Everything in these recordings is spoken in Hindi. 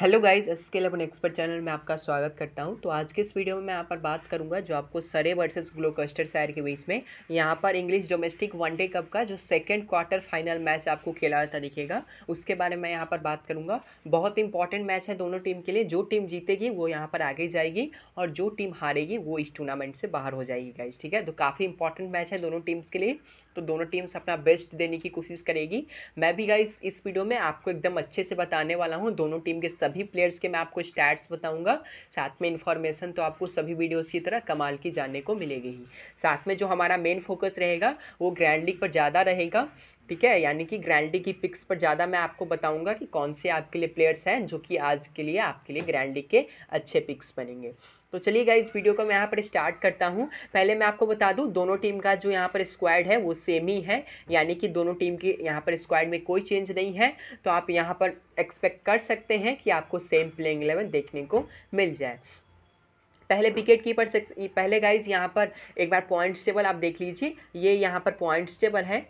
हेलो गाइस स्केल अपन एक्सपर्ट चैनल में आपका स्वागत करता हूं तो आज के इस वीडियो में मैं यहाँ पर बात करूंगा जो आपको सरे वर्सेस ग्लोकस्टर सैर के बीच में यहाँ पर इंग्लिश डोमेस्टिक वनडे कप का जो सेकंड क्वार्टर फाइनल मैच आपको खेला जाता दिखेगा उसके बारे में यहाँ पर बात करूंगा बहुत इंपॉर्टेंट मैच है दोनों टीम के लिए जो टीम जीतेगी वो यहाँ पर आगे जाएगी और जो टीम हारेगी वो इस टूर्नामेंट से बाहर हो जाएगी गाइज ठीक है तो काफ़ी इंपॉर्टेंट मैच है दोनों टीम्स के लिए तो दोनों टीम्स अपना बेस्ट देने की कोशिश करेगी मैं भी गाइस इस वीडियो में आपको एकदम अच्छे से बताने वाला हूँ दोनों टीम के सभी प्लेयर्स के मैं आपको स्टैट्स बताऊँगा साथ में इन्फॉर्मेशन तो आपको सभी वीडियोज़ की तरह कमाल की जानने को मिलेगी ही साथ में जो हमारा मेन फोकस रहेगा वो ग्रैंड लीग पर ज़्यादा रहेगा ठीक है यानी कि ग्रैंड लीग की पिक्स पर ज़्यादा मैं आपको बताऊंगा कि कौन से आपके लिए प्लेयर्स हैं जो कि आज के लिए आपके लिए ग्रैंड लीग के अच्छे पिक्स बनेंगे तो चलिए गाइज वीडियो को मैं यहाँ पर स्टार्ट करता हूँ पहले मैं आपको बता दूँ दोनों टीम का जो यहाँ पर स्क्वाड है वो सेम ही है यानी कि दोनों टीम की यहाँ पर स्क्वाड में कोई चेंज नहीं है तो आप यहाँ पर एक्सपेक्ट कर सकते हैं कि आपको सेम प्लेइंग इलेवन देखने को मिल जाए पहले विकेट कीपर से पहले गाइज यहाँ पर एक बार पॉइंट्स टेबल आप देख लीजिए ये यहाँ पर पॉइंट्स टेबल है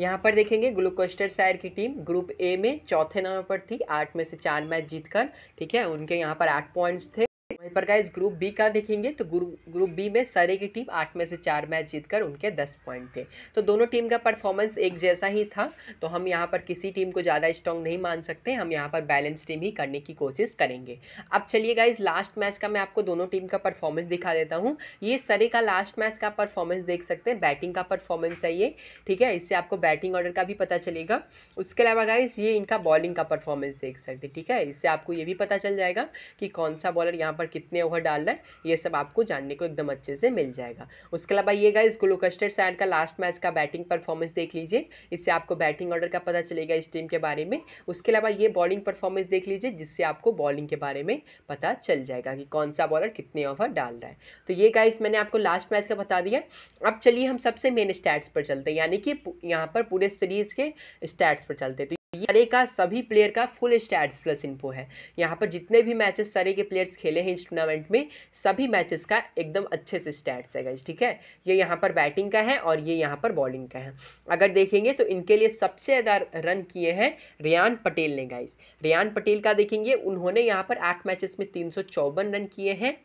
यहाँ पर देखेंगे ग्लूकोस्टर सायर की टीम ग्रुप ए में चौथे नंबर पर थी आठ में से चार मैच जीतकर ठीक है उनके यहाँ पर आठ पॉइंट्स थे वहीं पर गाइज ग्रुप बी का देखेंगे तो ग्रुप बी में सरे की टीम आठ में से चार मैच जीतकर उनके दस पॉइंट थे तो दोनों टीम का परफॉर्मेंस एक जैसा ही था तो हम यहाँ पर किसी टीम को ज़्यादा स्ट्रॉन्ग नहीं मान सकते हम यहाँ पर बैलेंस टीम ही करने की कोशिश करेंगे अब चलिए गाइज लास्ट मैच का मैं आपको दोनों टीम का परफॉर्मेंस दिखा देता हूँ ये सरे का लास्ट मैच का परफॉर्मेंस देख सकते हैं बैटिंग का परफॉर्मेंस है ये ठीक है इससे आपको बैटिंग ऑर्डर का भी पता चलेगा उसके अलावा गाइज ये इनका बॉलिंग का परफॉर्मेंस देख सकते ठीक है इससे आपको ये भी पता चल जाएगा कि कौन सा बॉलर यहाँ पर कितने ओवर डालना है ये सब आपको जानने को एकदम अच्छे से मिल जाएगा उसके अलावा ये गाइस ग्लूकस्टर सैन का लास्ट मैच का बैटिंग परफॉर्मेंस देख लीजिए इससे आपको बैटिंग ऑर्डर का पता चलेगा इस टीम के बारे में उसके अलावा ये बॉलिंग परफॉर्मेंस देख लीजिए जिससे आपको बॉलिंग के बारे में पता चल जाएगा कि कौन सा बॉलर कितने ओवर डाल रहा है तो ये गाइस मैंने आपको लास्ट मैच का बता दिया अब चलिए हम सबसे मेन स्टैट्स पर चलते हैं यानी कि यहाँ पर पूरे सीरीज के स्टैट्स पर चलते हैं तो सरे का सभी प्लेयर का फुल स्टैट्स प्लस इन्फो है यहाँ पर जितने भी मैचेस सरे के प्लेयर्स खेले हैं इस टूर्नामेंट में सभी मैचेस का एकदम अच्छे से स्टैट्स है ठीक है ये यहाँ पर बैटिंग का है और ये यहाँ पर बॉलिंग का है अगर देखेंगे तो इनके लिए सबसे ज़्यादा रन किए हैं रियान पटेल ने गाइज रियान पटेल का देखेंगे उन्होंने यहाँ पर आठ मैचेस में तीन रन किए हैं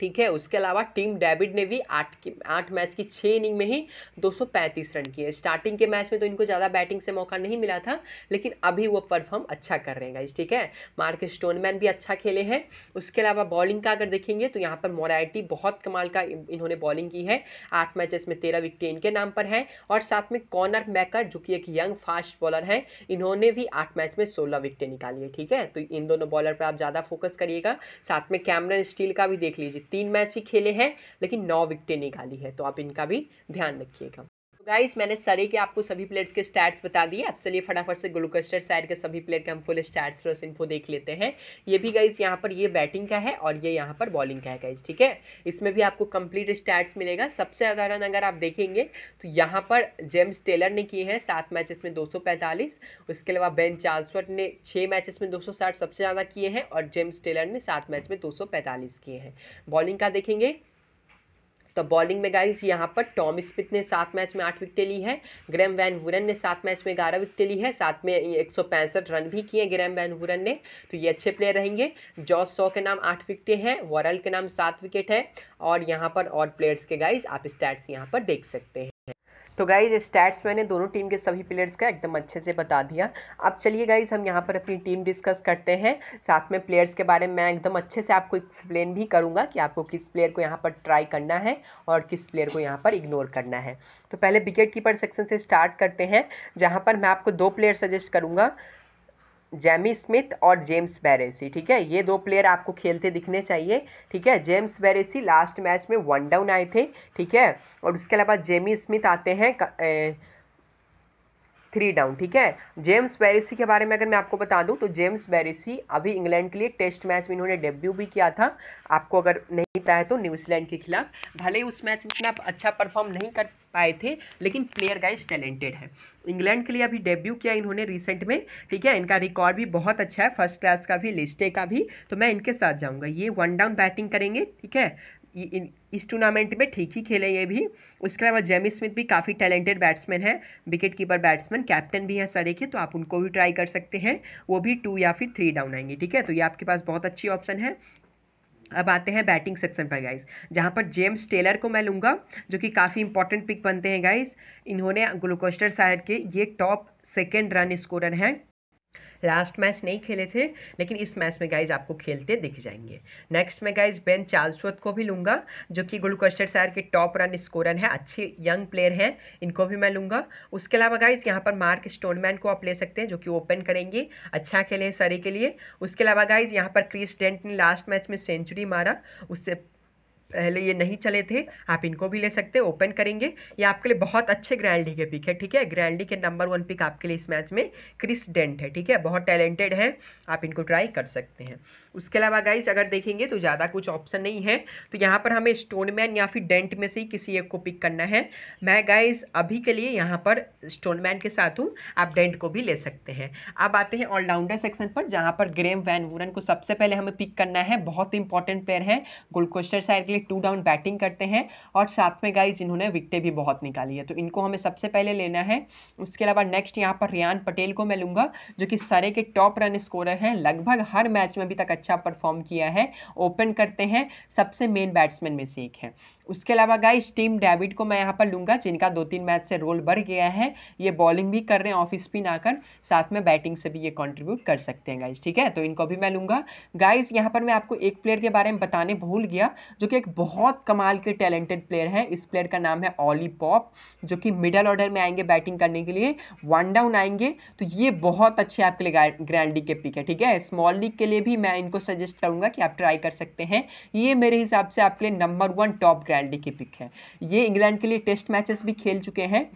ठीक है उसके अलावा टीम डेविड ने भी आठ आठ मैच की छः इनिंग में ही 235 रन किए स्टार्टिंग के मैच में तो इनको ज़्यादा बैटिंग से मौका नहीं मिला था लेकिन अभी वो परफॉर्म अच्छा कर रहे हैं ठीक है मार्क स्टोनमैन भी अच्छा खेले हैं उसके अलावा बॉलिंग का अगर देखेंगे तो यहाँ पर मोराइटी बहुत कमाल का इन्होंने बॉलिंग की है आठ मैचेस में तेरह विकेट इनके नाम पर है और साथ में कॉर्नर मैकर जो कि एक यंग फास्ट बॉलर हैं इन्होंने भी आठ मैच में सोलह विकेटें निकाली है ठीक है तो इन दोनों बॉलर पर आप ज़्यादा फोकस करिएगा साथ में कैमरन स्टील का भी देख लीजिए तीन मैच ही खेले हैं लेकिन नौ विकटें निकाली है तो आप इनका भी ध्यान रखिएगा गाइस मैंने सारे के आपको सभी प्लेट्स के स्टैट्स बता दिए अब चलिए फटाफट से ग्लूकस्टर साइड के सभी प्लेट के हम फुल स्टैट्स प्लस इन्फो देख लेते हैं ये भी गाइस यहाँ पर ये बैटिंग का है और ये यहाँ पर बॉलिंग का है गाइस ठीक है इसमें भी आपको कंप्लीट स्टैट्स मिलेगा सबसे साधारण अगर आप देखेंगे तो यहाँ पर जेम्स टेलर ने किए हैं सात मैचेस में दो उसके अलावा बेन चार्सवर्ट ने छः मैचेस में दो सबसे ज़्यादा किए हैं और जेम्स टेलर ने सात मैच में दो किए हैं बॉलिंग का देखेंगे तो बॉलिंग में गाइस यहाँ पर टॉम स्मिथ ने सात मैच में आठ विकटें ली है ग्रैम वैन हुरन ने सात मैच में ग्यारह विकटें ली है साथ में एक रन भी किए ग्रैम वैन हुरन ने तो ये अच्छे प्लेयर रहेंगे जॉस सौ के नाम आठ विकेटें हैं वॉरल के नाम सात विकेट है और यहाँ पर और प्लेयर्स के गाइज आप स्टैट्स यहाँ पर देख सकते हैं तो गाइज स्टैट्स मैंने दोनों टीम के सभी प्लेयर्स का एकदम अच्छे से बता दिया अब चलिए गाइज हम यहाँ पर अपनी टीम डिस्कस करते हैं साथ में प्लेयर्स के बारे में मैं एकदम अच्छे से आपको एक्सप्लेन भी करूँगा कि आपको किस प्लेयर को यहाँ पर ट्राई करना है और किस प्लेयर को यहाँ पर इग्नोर करना है तो पहले विकेट कीपर सेक्शन से स्टार्ट करते हैं जहाँ पर मैं आपको दो प्लेयर सजेस्ट करूँगा जेमी स्मिथ और जेम्स बैरेसी ठीक है ये दो प्लेयर आपको खेलते दिखने चाहिए ठीक है जेम्स बैरेसी लास्ट मैच में वन डाउन आए थे ठीक है और उसके अलावा जेमी स्मिथ आते हैं थ्री डाउन ठीक है जेम्स बैरिसी के बारे में अगर मैं आपको बता दूं तो जेम्स बैरिसी अभी इंग्लैंड के लिए टेस्ट मैच में इन्होंने डेब्यू भी किया था आपको अगर नहीं पता है तो न्यूजीलैंड के खिलाफ भले ही उस मैच में इतना अच्छा परफॉर्म नहीं कर पाए थे लेकिन प्लेयर गाइज टैलेंटेड है इंग्लैंड के लिए अभी डेब्यू किया इन्होंने रिसेंट में ठीक है इनका रिकॉर्ड भी बहुत अच्छा है फर्स्ट क्लास का भी लिस्टे का भी तो मैं इनके साथ जाऊंगा ये वन डाउन बैटिंग करेंगे ठीक है इस टूर्नामेंट में ठीक ही खेले ये भी उसके अलावा जेमी स्मिथ भी काफ़ी टैलेंटेड बैट्समैन है विकेट कीपर बैट्समैन कैप्टन भी हैं सरे के तो आप उनको भी ट्राई कर सकते हैं वो भी टू या फिर थ्री डाउन आएंगे ठीक है तो ये आपके पास बहुत अच्छी ऑप्शन है अब आते हैं बैटिंग सेक्शन पर गाइस जहाँ पर जेम्स टेलर को मैं लूंगा जो कि काफ़ी इंपॉर्टेंट पिक बनते हैं गाइस इन्होंने ग्लूकोस्टर साइड के ये टॉप सेकेंड रन स्कोरर हैं लास्ट मैच नहीं खेले थे लेकिन इस मैच में गाइज आपको खेलते दिख जाएंगे नेक्स्ट में गाइज बेन चार्ल्सवर्थ को भी लूंगा जो कि गुलकस्टर शायर के टॉप रन स्कोरर हैं अच्छे यंग प्लेयर हैं इनको भी मैं लूँगा उसके अलावा गाइज यहाँ पर मार्क स्टोनमैन को आप ले सकते हैं जो कि ओपन करेंगे अच्छा खेले सरे के लिए उसके अलावा गाइज यहाँ पर क्रिस डेंट ने लास्ट मैच में सेंचुरी मारा उससे पहले ये नहीं चले थे आप इनको भी ले सकते हैं ओपन करेंगे ये आपके लिए बहुत अच्छे ग्रैंडी के पिक है ठीक है ग्रैंडी के नंबर वन पिक आपके लिए इस मैच में क्रिस डेंट है ठीक है बहुत टैलेंटेड है आप इनको ट्राई कर सकते हैं उसके अलावा गाइज अगर देखेंगे तो ज़्यादा कुछ ऑप्शन नहीं है तो यहाँ पर हमें स्टोनमैन या फिर डेंट में से ही किसी एक को पिक करना है मैं गाइज अभी के लिए यहाँ पर स्टोनमैन के साथ हूँ आप डेंट को भी ले सकते हैं अब आते हैं ऑलराउंडर सेक्शन पर जहाँ पर ग्रेम वैन वूरन को सबसे पहले हमें पिक करना है बहुत इंपॉर्टेंट पेयर है गोल कोस्टर साइड के लिए टू डाउन बैटिंग करते हैं और साथ में गाइज इन्होंने विकटें भी बहुत निकाली है तो इनको हमें सबसे पहले लेना है उसके अलावा नेक्स्ट यहाँ पर रियान पटेल को मैं लूँगा जो कि सरे के टॉप रन स्कोरर हैं लगभग हर मैच में अभी तक अच्छा परफॉर्म किया है ओपन करते हैं सबसे मेन बैट्समैन में से एक है उसके अलावा गाइस टीम डेविड को मैं यहाँ पर लूंगा जिनका दो तीन मैच से रोल बढ़ गया है ये बॉलिंग भी कर रहे हैं ऑफ स्पिन आकर साथ में बैटिंग से भी ये कंट्रीब्यूट कर सकते हैं गाइस ठीक है तो इनको भी मैं लूंगा गाइस यहाँ पर मैं आपको एक प्लेयर के बारे में बताने भूल गया जो कि एक बहुत कमाल के टैलेंटेड प्लेयर हैं इस प्लेयर का नाम है ऑली पॉप जो कि मिडल ऑर्डर में आएंगे बैटिंग करने के लिए वन डाउन आएंगे तो ये बहुत अच्छे आपके लिए ग्रैंड लीग के पिक है ठीक है स्मॉल लीग के लिए भी मैं इनको सजेस्ट करूंगा कि आप ट्राई कर सकते हैं ये मेरे हिसाब से आपके लिए number one top grand league के पिक है ये इंग्लैंड के लिए टेस्ट मैचेस भी खेल चुके हैं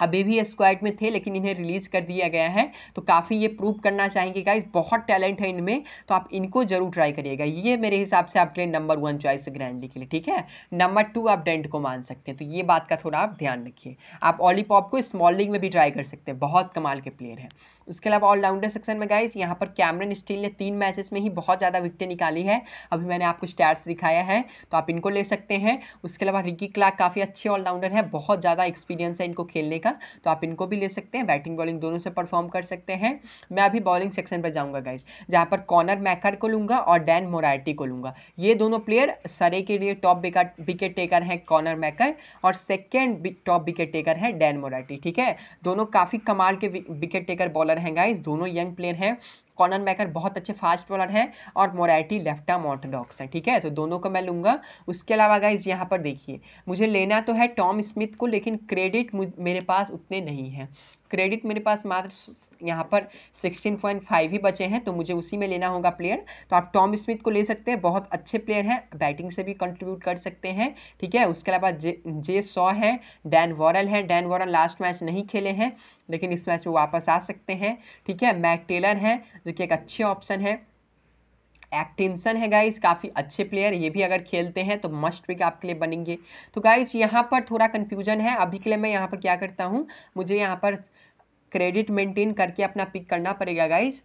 अभी भी स्क्वाड में थे लेकिन इन्हें रिलीज़ कर दिया गया है तो काफ़ी ये प्रूव करना चाहेंगे गाइज बहुत टैलेंट है इनमें तो आप इनको जरूर ट्राई करिएगा ये मेरे हिसाब से आपके लिए नंबर वन चॉइस है ग्रैंडली के लिए ठीक है नंबर टू आप डेंट को मान सकते हैं तो ये बात का थोड़ा आप ध्यान रखिए आप ऑलीपॉप को स्मॉल लीग में भी ट्राई कर सकते हैं बहुत कमाल के प्लेयर हैं उसके अलावा ऑलराउंडर सेक्शन में गाइज यहाँ पर कैमरन स्टील ने तीन मैचेस में ही बहुत ज़्यादा विकटें निकाली है अभी मैंने आपको स्टैट्स दिखाया है तो आप इनको ले सकते हैं उसके अलावा रिकी क्लाक काफ़ी अच्छे ऑलराउंडर हैं बहुत ज़्यादा एक्सपीरियंस है इनको खेलने का था तो आप इनको भी ले सकते हैं बैटिंग बॉलिंग दोनों से परफॉर्म कर सकते हैं मैं अभी बॉलिंग सेक्शन पर जाऊंगा गाइज जहाँ पर कॉर्नर मैकर को लूंगा और डैन मोराइटी को लूंगा ये दोनों प्लेयर सरे के लिए टॉप विकेट टेकर हैं कॉर्नर मैकर और सेकेंड टॉप विकेट टेकर है डैन मोराइटी ठीक है दोनों काफ़ी कमाल के विकेट टेकर बॉलर हैं गाइज दोनों यंग प्लेयर हैं कॉनर मैकर बहुत अच्छे फास्ट बॉलर हैं और मोराइटी लेफ्ट आर्म ऑर्थोडॉक्स हैं ठीक है तो दोनों को मैं लूँगा उसके अलावा गाइज यहाँ पर देखिए मुझे लेना तो है टॉम स्मिथ को लेकिन क्रेडिट मेरे पास उतने नहीं हैं क्रेडिट मेरे पास मात्र यहाँ पर 16.5 ही बचे हैं तो मुझे उसी में लेना होगा प्लेयर तो आप टॉम स्मिथ को ले सकते हैं बहुत अच्छे प्लेयर हैं बैटिंग से भी कंट्रीब्यूट कर सकते हैं ठीक है उसके अलावा जे जे सॉ है डैन वॉरल है डैन वॉरल लास्ट मैच नहीं खेले हैं लेकिन इस मैच में वापस आ सकते हैं ठीक है मैक टेलर है जो कि एक अच्छे ऑप्शन है एक्टिंसन है गाइस काफ़ी अच्छे प्लेयर ये भी अगर खेलते हैं तो मस्ट विक आपके लिए बनेंगे तो गाइस यहाँ पर थोड़ा कन्फ्यूजन है अभी के लिए मैं यहाँ पर क्या करता हूँ मुझे यहाँ पर क्रेडिट मेंटेन करके अपना पिक करना पड़ेगा गाइज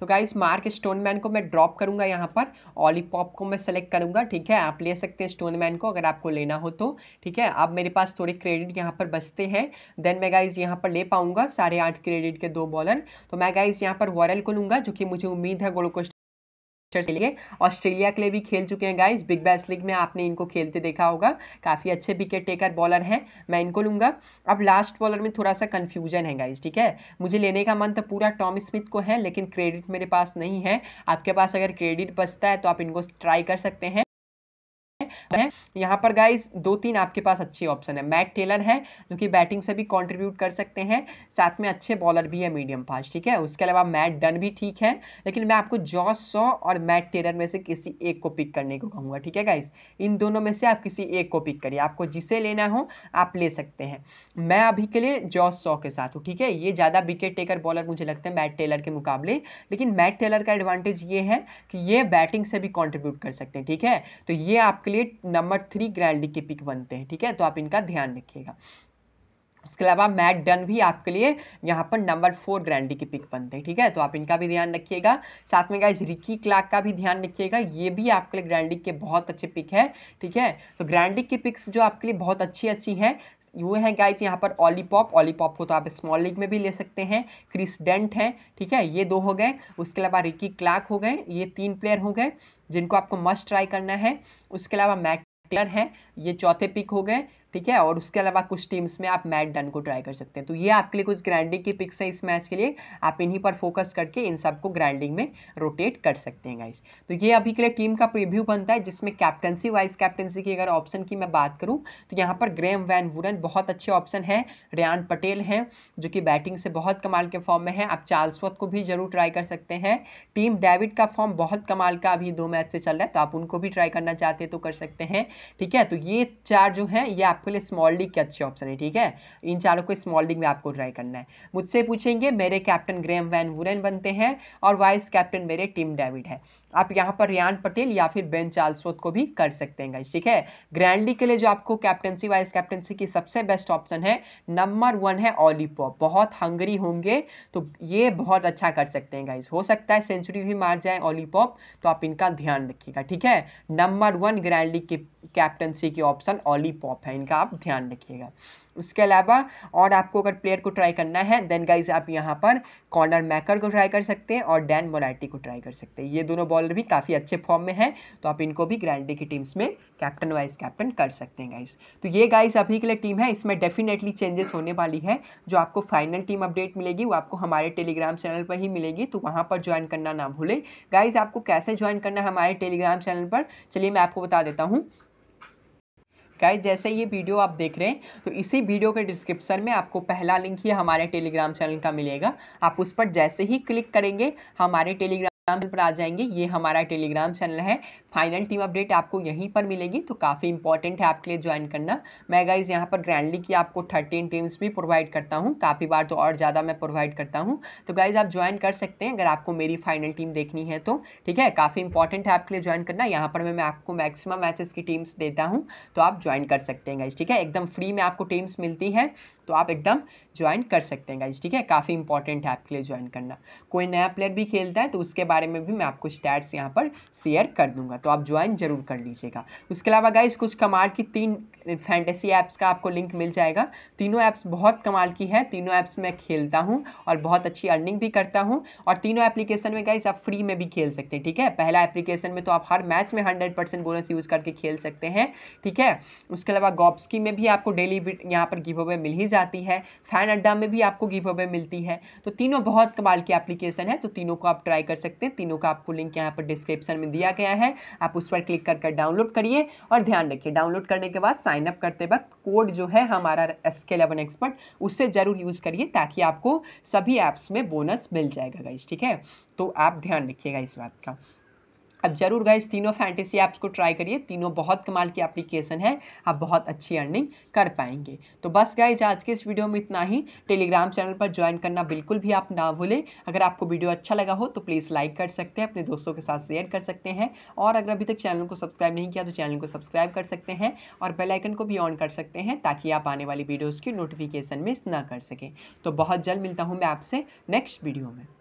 तो गाइज मार्क स्टोनमैन को मैं ड्रॉप करूंगा यहाँ पर ऑलीपॉप को मैं सेलेक्ट करूंगा ठीक है आप ले सकते हैं स्टोनमैन को अगर आपको लेना हो तो ठीक है अब मेरे पास थोड़े क्रेडिट यहाँ पर बचते हैं देन मैं गाइज यहाँ पर ले पाऊंगा साढ़े आठ क्रेडिट के दो बॉलर तो मैं गाइज यहाँ पर वॉरल को लूंगा जो कि मुझे उम्मीद है गोलकोस्ट के लिए ऑस्ट्रेलिया के लिए भी खेल चुके हैं गाइस बिग बैस लीग में आपने इनको खेलते देखा होगा काफ़ी अच्छे विकेट टेकर बॉलर हैं मैं इनको लूंगा अब लास्ट बॉलर में थोड़ा सा कन्फ्यूजन है गाइज ठीक है मुझे लेने का मन तो पूरा टॉम स्मिथ को है लेकिन क्रेडिट मेरे पास नहीं है आपके पास अगर क्रेडिट बचता है तो आप इनको ट्राई कर सकते हैं है यहाँ पर गाइज दो तीन आपके पास अच्छे ऑप्शन है मैट टेलर है जो कि बैटिंग से भी कॉन्ट्रीब्यूट कर सकते हैं साथ में अच्छे बॉलर भी है मीडियम फास्ट ठीक है उसके अलावा मैट डन भी ठीक है लेकिन मैं आपको जॉस सॉ और मैट टेलर में से किसी एक को पिक करने को कहूँगा ठीक है गाइज इन दोनों में से आप किसी एक को पिक करिए आपको जिसे लेना हो आप ले सकते हैं मैं अभी के लिए जॉस सॉ के साथ हूँ ठीक है ये ज़्यादा विकेट टेकर बॉलर मुझे लगते हैं मैट टेलर के मुकाबले लेकिन मैट टेलर का एडवांटेज ये है कि ये बैटिंग से भी कॉन्ट्रीब्यूट कर सकते हैं ठीक है तो ये आपके लिए नंबर थ्री ग्रैंडली के पिक बनते हैं ठीक है तो आप इनका ध्यान रखिएगा उसके अलावा मैट डन भी आपके लिए यहाँ पर नंबर फोर ग्रैंडी के पिक बनते हैं ठीक है तो आप इनका भी ध्यान रखिएगा साथ में गाइज रिकी क्लाक का भी ध्यान रखिएगा ये भी आपके लिए ग्रैंडिक के बहुत अच्छे पिक है ठीक है तो ग्रैंडिक के पिक्स जो आपके लिए बहुत अच्छी अच्छी हैं वो है गाइज यहाँ पर ऑलीपॉप ऑलीपॉप को तो आप स्मॉल लीग में भी ले सकते हैं क्रिस डेंट है ठीक है ये दो हो गए उसके अलावा रिकी क्लार्क हो गए ये तीन प्लेयर हो गए जिनको आपको मस्ट ट्राई करना है उसके अलावा मैक टेलर है ये चौथे पिक हो गए ठीक है और उसके अलावा कुछ टीम्स में आप मैट डन को ट्राई कर सकते हैं तो ये आपके लिए कुछ ग्राइंडिंग की पिक्स है इस मैच के लिए आप इन्हीं पर फोकस करके इन सबको ग्राइंडिंग में रोटेट कर सकते हैं गाइस तो ये अभी के लिए टीम का प्रीव्यू बनता है जिसमें कैप्टनसी वाइस कैप्टनसी की अगर ऑप्शन की मैं बात करूँ तो यहाँ पर ग्रेम वैन वुरन बहुत अच्छे ऑप्शन है रेयान पटेल हैं जो कि बैटिंग से बहुत कमाल के फॉर्म में है आप चार्ल्सवत को भी जरूर ट्राई कर सकते हैं टीम डेविड का फॉर्म बहुत कमाल का अभी दो मैच से चल रहा है तो आप उनको भी ट्राई करना चाहते हैं तो कर सकते हैं ठीक है तो ये चार जो है ये आप आपके लिए स्मॉल लीग के अच्छे ऑप्शन है ठीक है इन चारों को स्मॉल लीग में आपको ट्राई करना है मुझसे पूछेंगे मेरे कैप्टन ग्रेम वैन वुरेन बनते हैं और वाइस कैप्टन मेरे टीम डेविड है आप यहाँ पर रियान पटेल या फिर बेन चार्ल्सवर्थ को भी कर सकते हैं ठीक है ग्रैंडली के लिए जो आपको कैप्टनसी वाइस कैप्टनसी की सबसे बेस्ट ऑप्शन है नंबर वन है ऑलीपॉप बहुत हंगरी होंगे तो ये बहुत अच्छा कर सकते हैं गाइस हो सकता है सेंचुरी भी मार जाए ऑलीपॉप तो आप इनका ध्यान रखिएगा ठीक है नंबर वन ग्रैंडली की कैप्टनसी की ऑप्शन ऑलीपॉप है इनका आप ध्यान रखिएगा उसके अलावा और आपको अगर प्लेयर को ट्राई करना है देन गाइज आप यहाँ पर कॉर्नर मैकर को ट्राई कर सकते हैं और डैन मोराटी को ट्राई कर सकते हैं ये दोनों बॉलर भी काफ़ी अच्छे फॉर्म में हैं तो आप इनको भी ग्रैंडी की टीम्स में कैप्टन वाइज कैप्टन कर सकते हैं गाइज तो ये गाइज अभी के लिए टीम है इसमें डेफिनेटली चेंजेस होने वाली है जो आपको फाइनल टीम अपडेट मिलेगी वो आपको हमारे टेलीग्राम चैनल पर ही मिलेगी तो वहाँ पर ज्वाइन करना ना भूलें गाइज आपको कैसे ज्वाइन करना है हमारे टेलीग्राम चैनल पर चलिए मैं आपको बता देता हूँ गाइज जैसे ये वीडियो आप देख रहे हैं तो इसी वीडियो के डिस्क्रिप्शन में आपको पहला लिंक ही हमारे टेलीग्राम चैनल का मिलेगा आप उस पर जैसे ही क्लिक करेंगे हमारे टेलीग्राम पर आ जाएंगे ये हमारा टेलीग्राम चैनल है फाइनल टीम अपडेट आपको यहीं पर मिलेगी तो काफ़ी इंपॉर्टेंट है आपके लिए ज्वाइन करना मैं गाइज यहाँ पर ग्रैंडली की आपको थर्टीन टीम्स भी प्रोवाइड करता हूँ काफ़ी बार तो और ज़्यादा मैं प्रोवाइड करता हूँ तो गाइज आप ज्वाइन कर सकते हैं अगर आपको मेरी फाइनल टीम देखनी है तो ठीक है काफ़ी इंपॉर्टेंट है आपके लिए ज्वाइन करना यहाँ पर मैं, मैं आपको मैक्सिमम मैचेस की टीम्स देता हूँ तो आप ज्वाइन कर सकते हैं गाइज ठीक है एकदम फ्री में आपको टीम्स मिलती है तो आप एकदम ज्वाइन कर सकते हैं गाइज ठीक है काफ़ी इंपॉर्टेंट है आपके लिए ज्वाइन करना कोई नया प्लेयर भी खेलता है तो उसके बारे में भी मैं आपको स्टैट्स यहाँ पर शेयर कर दूंगा तो आप ज्वाइन जरूर कर लीजिएगा उसके अलावा गाइज कुछ कमाल की तीन फैंटेसी ऐप्स का आपको लिंक मिल जाएगा तीनों ऐप्स बहुत कमाल की है तीनों ऐप्स मैं खेलता हूँ और बहुत अच्छी अर्निंग भी करता हूँ और तीनों एप्लीकेशन में गाइज आप फ्री में भी खेल सकते हैं ठीक है पहला एप्लीकेशन में तो आप हर मैच में हंड्रेड परसेंट बोनस यूज़ करके खेल सकते हैं ठीक है उसके अलावा गॉप्सकी में भी आपको डेली यहाँ पर गिव अवे मिल ही जाता जाती है फैन अड्डा में भी आपको गिव अवे मिलती है तो तीनों बहुत कमाल की एप्लीकेशन है तो तीनों को आप ट्राई कर सकते हैं तीनों का आपको लिंक यहाँ पर डिस्क्रिप्शन में दिया गया है आप उस पर क्लिक करके कर डाउनलोड करिए और ध्यान रखिए डाउनलोड करने के बाद साइन अप करते वक्त कोड जो है हमारा एस के एलेवन एक्सपर्ट उससे ज़रूर यूज़ करिए ताकि आपको सभी ऐप्स में बोनस मिल जाएगा गाइज ठीक है तो आप ध्यान रखिएगा इस बात का अब जरूर गाइज तीनों फैंटेसी ऐप्स को ट्राई करिए तीनों बहुत कमाल की एप्लीकेशन है आप बहुत अच्छी अर्निंग कर पाएंगे तो बस गए आज के इस वीडियो में इतना ही टेलीग्राम चैनल पर ज्वाइन करना बिल्कुल भी आप ना भूलें अगर आपको वीडियो अच्छा लगा हो तो प्लीज़ लाइक कर सकते हैं अपने दोस्तों के साथ शेयर कर सकते हैं और अगर अभी तक चैनल को सब्सक्राइब नहीं किया तो चैनल को सब्सक्राइब कर सकते हैं और बेलाइकन को भी ऑन कर सकते हैं ताकि आप आने वाली वीडियोज़ की नोटिफिकेशन मिस ना कर सकें तो बहुत जल्द मिलता हूँ मैं आपसे नेक्स्ट वीडियो में